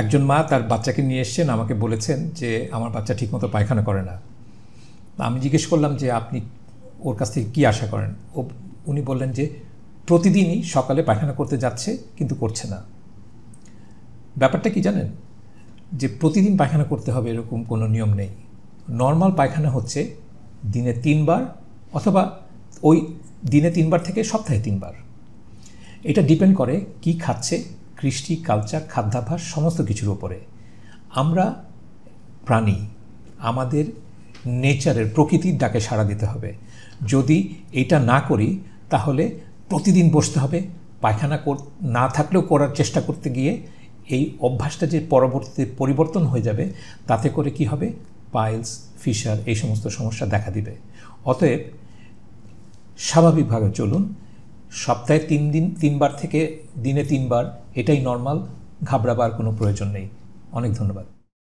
একজন মা তার বাচ্চাকে নিয়ে এসছেন আমাকে বলেছেন যে আমার বাচ্চা ঠিকমতো পায়খানা করে না আমি জিজ্ঞেস করলাম যে আপনি ওর কাছ থেকে কী আশা করেন ও উনি বললেন যে প্রতিদিনই সকালে পায়খানা করতে যাচ্ছে কিন্তু করছে না ব্যাপারটা কি জানেন যে প্রতিদিন পায়খানা করতে হবে এরকম কোনো নিয়ম নেই নর্মাল পায়খানা হচ্ছে দিনে তিনবার অথবা ওই দিনে তিনবার থেকে সপ্তাহে তিনবার এটা ডিপেন্ড করে কি খাচ্ছে কৃষ্টি কালচার খাদ্যাভ্যাস সমস্ত কিছুর ওপরে আমরা প্রাণী আমাদের নেচারের প্রকৃতির ডাকে সাড়া দিতে হবে যদি এটা না করি তাহলে প্রতিদিন বসতে হবে পায়খানা না থাকলেও করার চেষ্টা করতে গিয়ে এই অভ্যাসটা যে পরবর্তীতে পরিবর্তন হয়ে যাবে তাতে করে কি হবে পাইলস ফিশার এই সমস্ত সমস্যা দেখা দিবে অতএব স্বাভাবিকভাবে চলুন সপ্তাহে তিন দিন তিনবার থেকে দিনে তিনবার এটাই নর্মাল ঘাবড়াবার কোনো প্রয়োজন নেই অনেক ধন্যবাদ